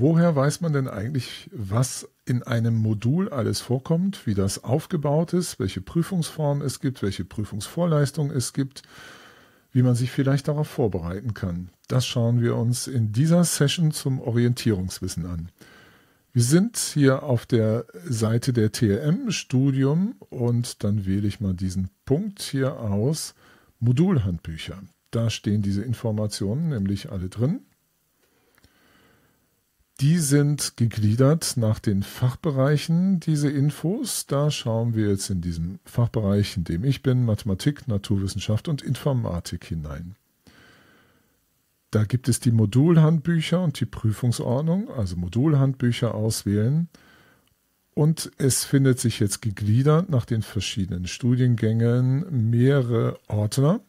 Woher weiß man denn eigentlich, was in einem Modul alles vorkommt, wie das aufgebaut ist, welche Prüfungsform es gibt, welche Prüfungsvorleistung es gibt, wie man sich vielleicht darauf vorbereiten kann? Das schauen wir uns in dieser Session zum Orientierungswissen an. Wir sind hier auf der Seite der TLM Studium und dann wähle ich mal diesen Punkt hier aus Modulhandbücher. Da stehen diese Informationen nämlich alle drin. Die sind gegliedert nach den Fachbereichen, diese Infos. Da schauen wir jetzt in diesem Fachbereich, in dem ich bin, Mathematik, Naturwissenschaft und Informatik hinein. Da gibt es die Modulhandbücher und die Prüfungsordnung, also Modulhandbücher auswählen. Und es findet sich jetzt gegliedert nach den verschiedenen Studiengängen mehrere Ordner.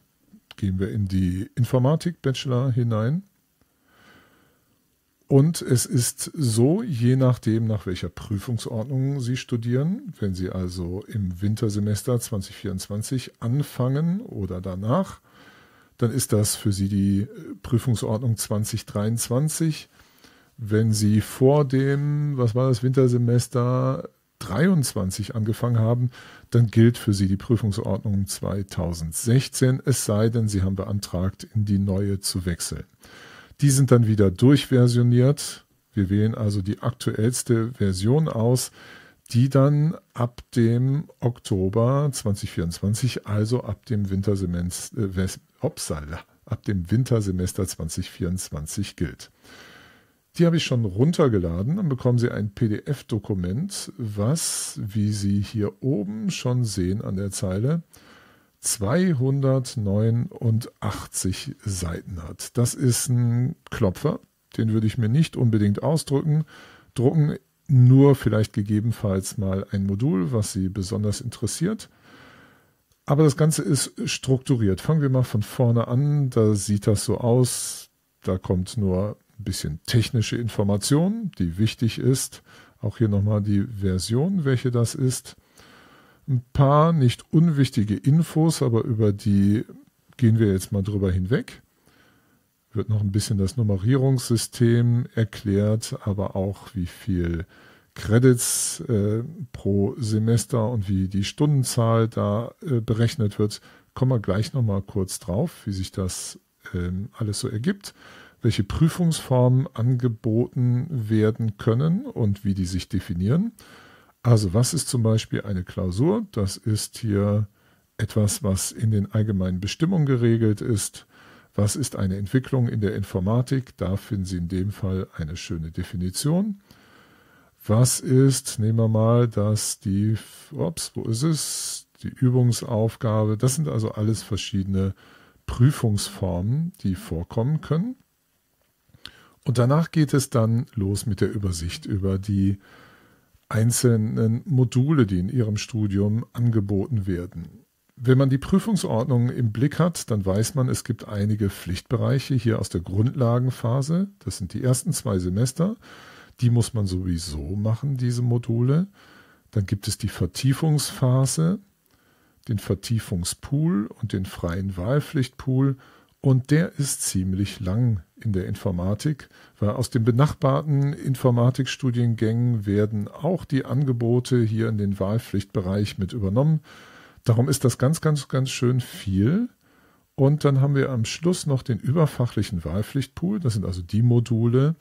Gehen wir in die Informatik Bachelor hinein. Und es ist so, je nachdem, nach welcher Prüfungsordnung Sie studieren, wenn Sie also im Wintersemester 2024 anfangen oder danach, dann ist das für Sie die äh, Prüfungsordnung 2023. Wenn Sie vor dem, was war das, Wintersemester 23 angefangen haben, dann gilt für Sie die Prüfungsordnung 2016, es sei denn, Sie haben beantragt, in die neue zu wechseln. Die sind dann wieder durchversioniert. Wir wählen also die aktuellste Version aus, die dann ab dem Oktober 2024, also ab dem Wintersemester, äh, ab dem Wintersemester 2024 gilt. Die habe ich schon runtergeladen. und bekommen Sie ein PDF-Dokument, was, wie Sie hier oben schon sehen an der Zeile, 289 Seiten hat. Das ist ein Klopfer, den würde ich mir nicht unbedingt ausdrücken, drucken nur vielleicht gegebenenfalls mal ein Modul, was Sie besonders interessiert. Aber das Ganze ist strukturiert. Fangen wir mal von vorne an. Da sieht das so aus. Da kommt nur ein bisschen technische Information, die wichtig ist. Auch hier nochmal die Version, welche das ist ein paar nicht unwichtige Infos, aber über die gehen wir jetzt mal drüber hinweg. Wird noch ein bisschen das Nummerierungssystem erklärt, aber auch wie viel Credits äh, pro Semester und wie die Stundenzahl da äh, berechnet wird. Kommen wir gleich nochmal kurz drauf, wie sich das äh, alles so ergibt, welche Prüfungsformen angeboten werden können und wie die sich definieren. Also was ist zum Beispiel eine Klausur? Das ist hier etwas, was in den allgemeinen Bestimmungen geregelt ist. Was ist eine Entwicklung in der Informatik? Da finden Sie in dem Fall eine schöne Definition. Was ist, nehmen wir mal, dass die, ups, wo ist es? Die Übungsaufgabe. Das sind also alles verschiedene Prüfungsformen, die vorkommen können. Und danach geht es dann los mit der Übersicht über die einzelnen Module, die in Ihrem Studium angeboten werden. Wenn man die Prüfungsordnung im Blick hat, dann weiß man, es gibt einige Pflichtbereiche hier aus der Grundlagenphase. Das sind die ersten zwei Semester. Die muss man sowieso machen, diese Module. Dann gibt es die Vertiefungsphase, den Vertiefungspool und den freien Wahlpflichtpool und der ist ziemlich lang in der Informatik, weil aus den benachbarten Informatikstudiengängen werden auch die Angebote hier in den Wahlpflichtbereich mit übernommen. Darum ist das ganz, ganz, ganz schön viel. Und dann haben wir am Schluss noch den überfachlichen Wahlpflichtpool. Das sind also die Module,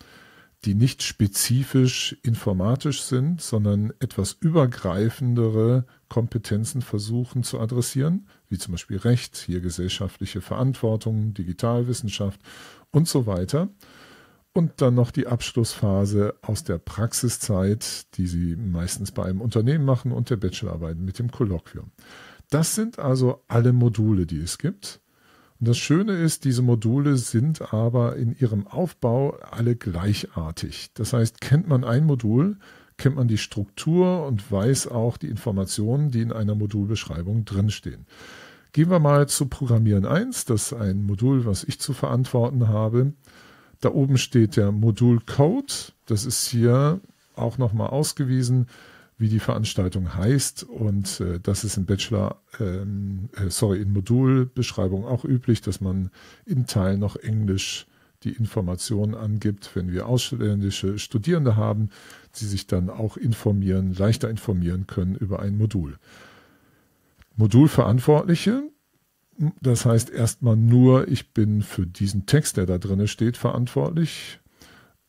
die nicht spezifisch informatisch sind, sondern etwas übergreifendere Kompetenzen versuchen zu adressieren, wie zum Beispiel Recht, hier gesellschaftliche Verantwortung, Digitalwissenschaft und so weiter. Und dann noch die Abschlussphase aus der Praxiszeit, die Sie meistens bei einem Unternehmen machen und der Bachelorarbeit mit dem Kolloquium. Das sind also alle Module, die es gibt. Und das Schöne ist, diese Module sind aber in ihrem Aufbau alle gleichartig. Das heißt, kennt man ein Modul, kennt man die Struktur und weiß auch die Informationen, die in einer Modulbeschreibung drinstehen. Gehen wir mal zu Programmieren 1, das ist ein Modul, was ich zu verantworten habe. Da oben steht der Modul Code, Das ist hier auch nochmal ausgewiesen wie die Veranstaltung heißt. Und äh, das ist in Bachelor, ähm, äh, sorry, in Modulbeschreibung auch üblich, dass man in Teilen noch Englisch die Informationen angibt, wenn wir ausländische Studierende haben, die sich dann auch informieren, leichter informieren können über ein Modul. Modulverantwortliche, das heißt erstmal nur, ich bin für diesen Text, der da drin steht, verantwortlich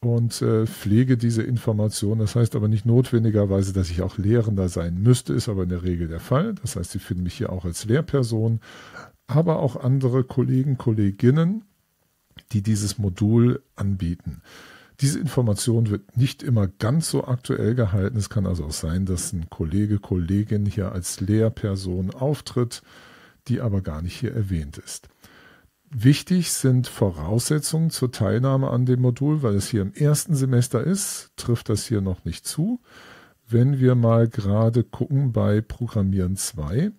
und äh, pflege diese Information. Das heißt aber nicht notwendigerweise, dass ich auch Lehrender sein müsste, ist aber in der Regel der Fall. Das heißt, Sie finden mich hier auch als Lehrperson, aber auch andere Kollegen, Kolleginnen, die dieses Modul anbieten. Diese Information wird nicht immer ganz so aktuell gehalten. Es kann also auch sein, dass ein Kollege, Kollegin hier als Lehrperson auftritt, die aber gar nicht hier erwähnt ist. Wichtig sind Voraussetzungen zur Teilnahme an dem Modul, weil es hier im ersten Semester ist, trifft das hier noch nicht zu. Wenn wir mal gerade gucken bei Programmieren 2,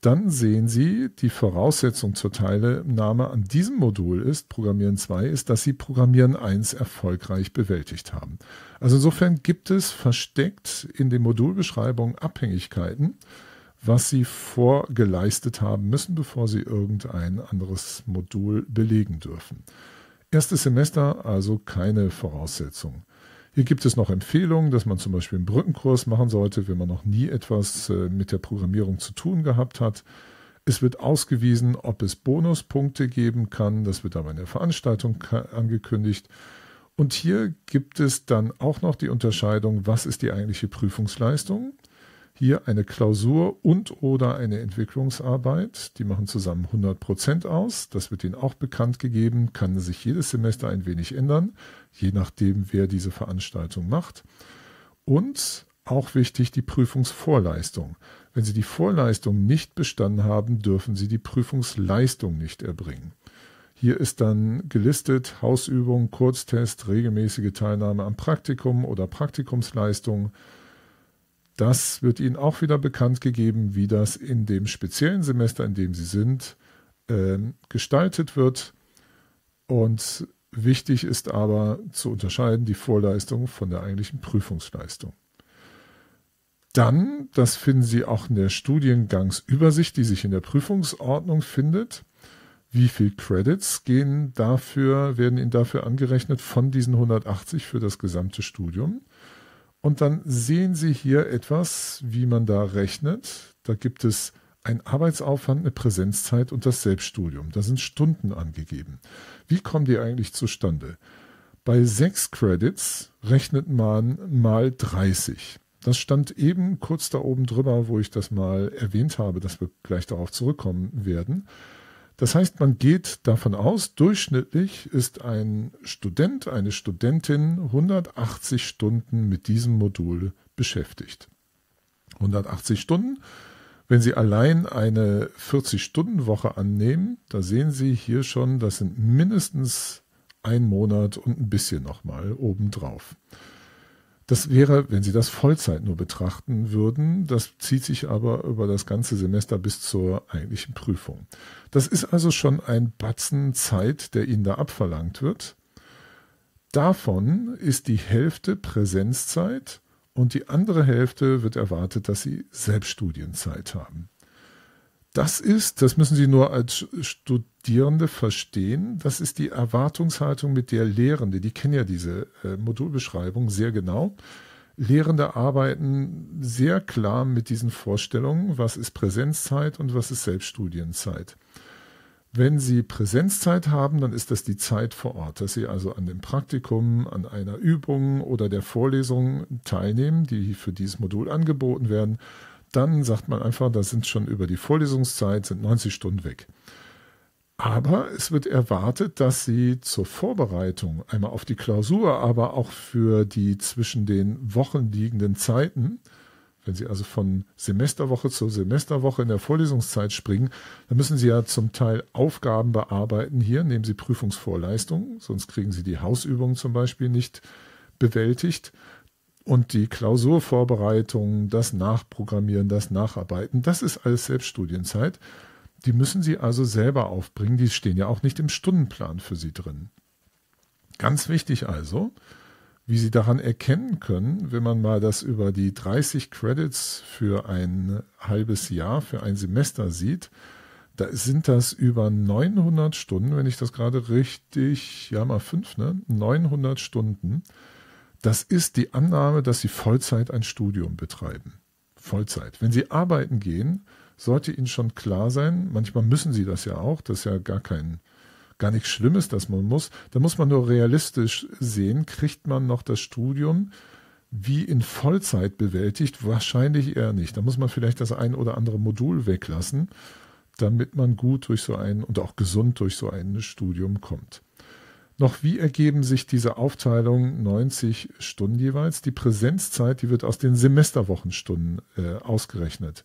dann sehen Sie, die Voraussetzung zur Teilnahme an diesem Modul ist, Programmieren 2, ist, dass Sie Programmieren 1 erfolgreich bewältigt haben. Also insofern gibt es versteckt in den Modulbeschreibungen Abhängigkeiten, was sie vorgeleistet haben müssen, bevor sie irgendein anderes Modul belegen dürfen. Erstes Semester also keine Voraussetzung. Hier gibt es noch Empfehlungen, dass man zum Beispiel einen Brückenkurs machen sollte, wenn man noch nie etwas äh, mit der Programmierung zu tun gehabt hat. Es wird ausgewiesen, ob es Bonuspunkte geben kann. Das wird aber in der Veranstaltung angekündigt. Und hier gibt es dann auch noch die Unterscheidung, was ist die eigentliche Prüfungsleistung hier eine Klausur und oder eine Entwicklungsarbeit. Die machen zusammen 100 Prozent aus. Das wird Ihnen auch bekannt gegeben, kann sich jedes Semester ein wenig ändern, je nachdem, wer diese Veranstaltung macht. Und auch wichtig, die Prüfungsvorleistung. Wenn Sie die Vorleistung nicht bestanden haben, dürfen Sie die Prüfungsleistung nicht erbringen. Hier ist dann gelistet Hausübung, Kurztest, regelmäßige Teilnahme am Praktikum oder Praktikumsleistung, das wird Ihnen auch wieder bekannt gegeben, wie das in dem speziellen Semester, in dem Sie sind, ähm, gestaltet wird. Und wichtig ist aber zu unterscheiden die Vorleistung von der eigentlichen Prüfungsleistung. Dann, das finden Sie auch in der Studiengangsübersicht, die sich in der Prüfungsordnung findet, wie viele Credits gehen dafür, werden Ihnen dafür angerechnet von diesen 180 für das gesamte Studium. Und dann sehen Sie hier etwas, wie man da rechnet. Da gibt es einen Arbeitsaufwand, eine Präsenzzeit und das Selbststudium. Da sind Stunden angegeben. Wie kommen die eigentlich zustande? Bei sechs Credits rechnet man mal 30. Das stand eben kurz da oben drüber, wo ich das mal erwähnt habe, dass wir gleich darauf zurückkommen werden. Das heißt, man geht davon aus, durchschnittlich ist ein Student, eine Studentin 180 Stunden mit diesem Modul beschäftigt. 180 Stunden. Wenn Sie allein eine 40-Stunden-Woche annehmen, da sehen Sie hier schon, das sind mindestens ein Monat und ein bisschen nochmal obendrauf. Das wäre, wenn Sie das Vollzeit nur betrachten würden, das zieht sich aber über das ganze Semester bis zur eigentlichen Prüfung. Das ist also schon ein Batzen Zeit, der Ihnen da abverlangt wird. Davon ist die Hälfte Präsenzzeit und die andere Hälfte wird erwartet, dass Sie Selbststudienzeit haben. Das ist, das müssen Sie nur als Studierende verstehen, das ist die Erwartungshaltung, mit der Lehrende, die kennen ja diese äh, Modulbeschreibung sehr genau, Lehrende arbeiten sehr klar mit diesen Vorstellungen, was ist Präsenzzeit und was ist Selbststudienzeit. Wenn Sie Präsenzzeit haben, dann ist das die Zeit vor Ort, dass Sie also an dem Praktikum, an einer Übung oder der Vorlesung teilnehmen, die für dieses Modul angeboten werden dann sagt man einfach, das sind schon über die Vorlesungszeit, sind 90 Stunden weg. Aber es wird erwartet, dass sie zur Vorbereitung, einmal auf die Klausur, aber auch für die zwischen den Wochen liegenden Zeiten, wenn sie also von Semesterwoche zu Semesterwoche in der Vorlesungszeit springen, dann müssen sie ja zum Teil Aufgaben bearbeiten. Hier nehmen sie Prüfungsvorleistungen, sonst kriegen sie die Hausübungen zum Beispiel nicht bewältigt. Und die Klausurvorbereitung, das Nachprogrammieren, das Nacharbeiten, das ist alles Selbststudienzeit. Die müssen Sie also selber aufbringen. Die stehen ja auch nicht im Stundenplan für Sie drin. Ganz wichtig also, wie Sie daran erkennen können, wenn man mal das über die 30 Credits für ein halbes Jahr, für ein Semester sieht, da sind das über 900 Stunden, wenn ich das gerade richtig, ja mal fünf, ne? 900 Stunden das ist die Annahme, dass Sie Vollzeit ein Studium betreiben. Vollzeit. Wenn Sie arbeiten gehen, sollte Ihnen schon klar sein, manchmal müssen Sie das ja auch, das ist ja gar kein, gar nichts Schlimmes, dass man muss. Da muss man nur realistisch sehen, kriegt man noch das Studium wie in Vollzeit bewältigt? Wahrscheinlich eher nicht. Da muss man vielleicht das ein oder andere Modul weglassen, damit man gut durch so ein und auch gesund durch so ein Studium kommt. Noch wie ergeben sich diese Aufteilung 90 Stunden jeweils? Die Präsenzzeit, die wird aus den Semesterwochenstunden äh, ausgerechnet.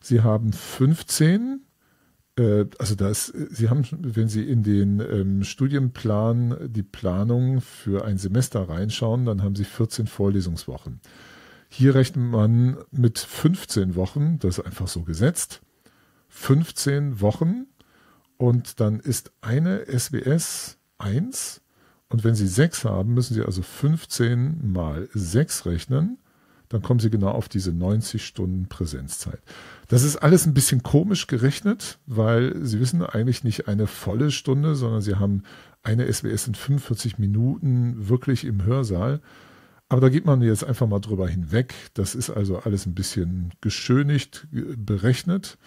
Sie haben 15, äh, also das, äh, Sie haben, wenn Sie in den ähm, Studienplan äh, die Planung für ein Semester reinschauen, dann haben Sie 14 Vorlesungswochen. Hier rechnet man mit 15 Wochen, das ist einfach so gesetzt. 15 Wochen und dann ist eine SWS 1 und wenn Sie 6 haben, müssen Sie also 15 mal 6 rechnen. Dann kommen Sie genau auf diese 90 Stunden Präsenzzeit. Das ist alles ein bisschen komisch gerechnet, weil Sie wissen eigentlich nicht eine volle Stunde, sondern Sie haben eine SWS in 45 Minuten wirklich im Hörsaal. Aber da geht man jetzt einfach mal drüber hinweg. Das ist also alles ein bisschen geschönigt, berechnet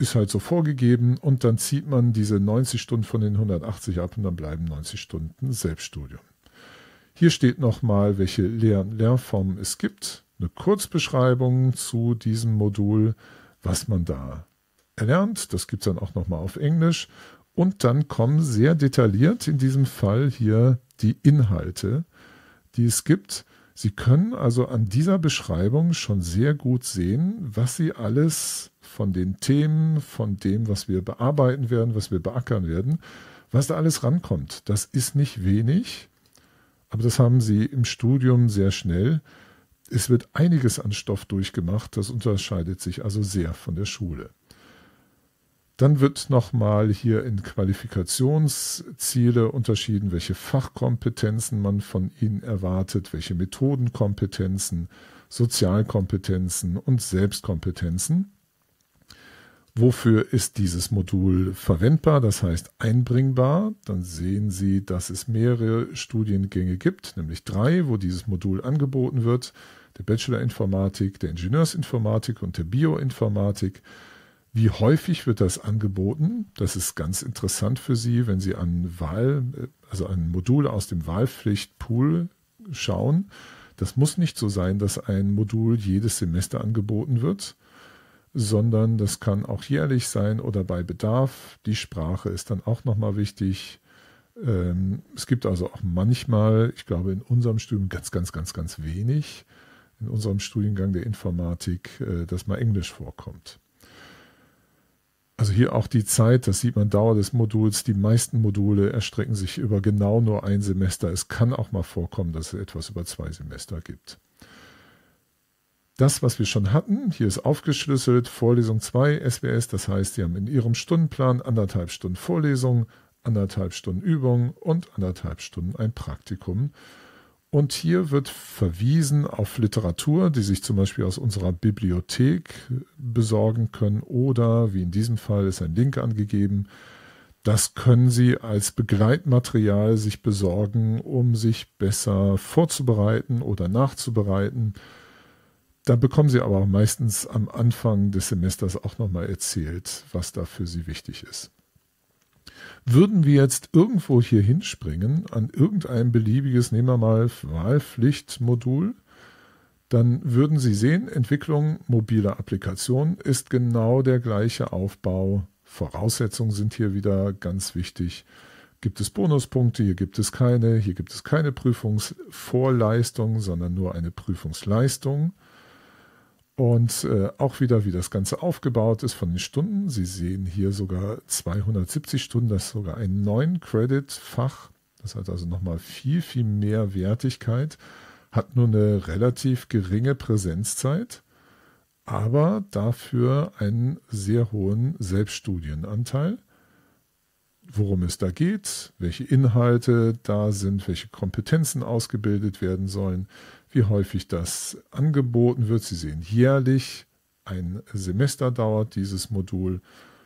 ist halt so vorgegeben und dann zieht man diese 90 Stunden von den 180 ab und dann bleiben 90 Stunden Selbststudium. Hier steht nochmal, welche Lehr und Lernformen es gibt, eine Kurzbeschreibung zu diesem Modul, was man da erlernt. Das gibt es dann auch nochmal auf Englisch. Und dann kommen sehr detailliert in diesem Fall hier die Inhalte, die es gibt. Sie können also an dieser Beschreibung schon sehr gut sehen, was Sie alles von den Themen, von dem, was wir bearbeiten werden, was wir beackern werden, was da alles rankommt. Das ist nicht wenig, aber das haben Sie im Studium sehr schnell. Es wird einiges an Stoff durchgemacht, das unterscheidet sich also sehr von der Schule. Dann wird nochmal hier in Qualifikationsziele unterschieden, welche Fachkompetenzen man von ihnen erwartet, welche Methodenkompetenzen, Sozialkompetenzen und Selbstkompetenzen. Wofür ist dieses Modul verwendbar, das heißt einbringbar? Dann sehen Sie, dass es mehrere Studiengänge gibt, nämlich drei, wo dieses Modul angeboten wird. Der Bachelor Informatik, der Ingenieursinformatik und der Bioinformatik. Wie häufig wird das angeboten? Das ist ganz interessant für Sie, wenn Sie an Wahl, also an Module aus dem Wahlpflichtpool schauen. Das muss nicht so sein, dass ein Modul jedes Semester angeboten wird, sondern das kann auch jährlich sein oder bei Bedarf. Die Sprache ist dann auch nochmal wichtig. Ähm, es gibt also auch manchmal, ich glaube in unserem Studium ganz, ganz, ganz, ganz wenig, in unserem Studiengang der Informatik, äh, dass mal Englisch vorkommt. Also hier auch die Zeit, das sieht man, Dauer des Moduls. Die meisten Module erstrecken sich über genau nur ein Semester. Es kann auch mal vorkommen, dass es etwas über zwei Semester gibt. Das, was wir schon hatten, hier ist aufgeschlüsselt, Vorlesung 2 SWS, das heißt, Sie haben in Ihrem Stundenplan anderthalb Stunden Vorlesung, anderthalb Stunden Übung und anderthalb Stunden ein Praktikum. Und hier wird verwiesen auf Literatur, die sich zum Beispiel aus unserer Bibliothek besorgen können oder, wie in diesem Fall, ist ein Link angegeben. Das können Sie als Begleitmaterial sich besorgen, um sich besser vorzubereiten oder nachzubereiten. Da bekommen Sie aber meistens am Anfang des Semesters auch nochmal erzählt, was da für Sie wichtig ist. Würden wir jetzt irgendwo hier hinspringen, an irgendein beliebiges, nehmen wir mal Wahlpflichtmodul, dann würden Sie sehen, Entwicklung mobiler Applikationen ist genau der gleiche Aufbau. Voraussetzungen sind hier wieder ganz wichtig. Gibt es Bonuspunkte, hier gibt es keine, hier gibt es keine Prüfungsvorleistung, sondern nur eine Prüfungsleistung. Und äh, auch wieder, wie das Ganze aufgebaut ist von den Stunden. Sie sehen hier sogar 270 Stunden, das ist sogar ein 9-Credit-Fach. Das hat also nochmal viel, viel mehr Wertigkeit, hat nur eine relativ geringe Präsenzzeit, aber dafür einen sehr hohen Selbststudienanteil worum es da geht, welche Inhalte da sind, welche Kompetenzen ausgebildet werden sollen, wie häufig das angeboten wird. Sie sehen jährlich, ein Semester dauert dieses Modul.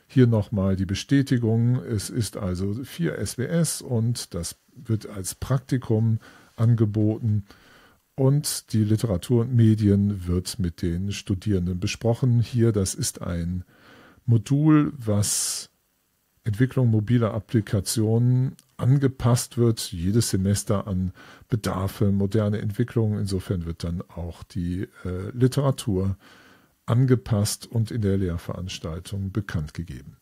Hier nochmal die Bestätigung, es ist also 4 SWS und das wird als Praktikum angeboten und die Literatur und Medien wird mit den Studierenden besprochen. Hier, das ist ein Modul, was Entwicklung mobiler Applikationen angepasst wird, jedes Semester an Bedarfe, moderne Entwicklungen. Insofern wird dann auch die äh, Literatur angepasst und in der Lehrveranstaltung bekannt gegeben.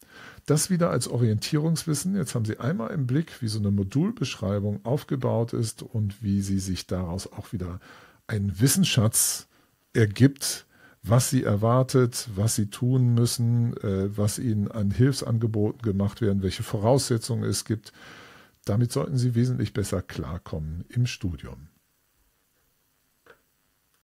Das wieder als Orientierungswissen. Jetzt haben Sie einmal im Blick, wie so eine Modulbeschreibung aufgebaut ist und wie sie sich daraus auch wieder einen Wissensschatz ergibt, was sie erwartet, was sie tun müssen, äh, was ihnen an Hilfsangeboten gemacht werden, welche Voraussetzungen es gibt. Damit sollten sie wesentlich besser klarkommen im Studium.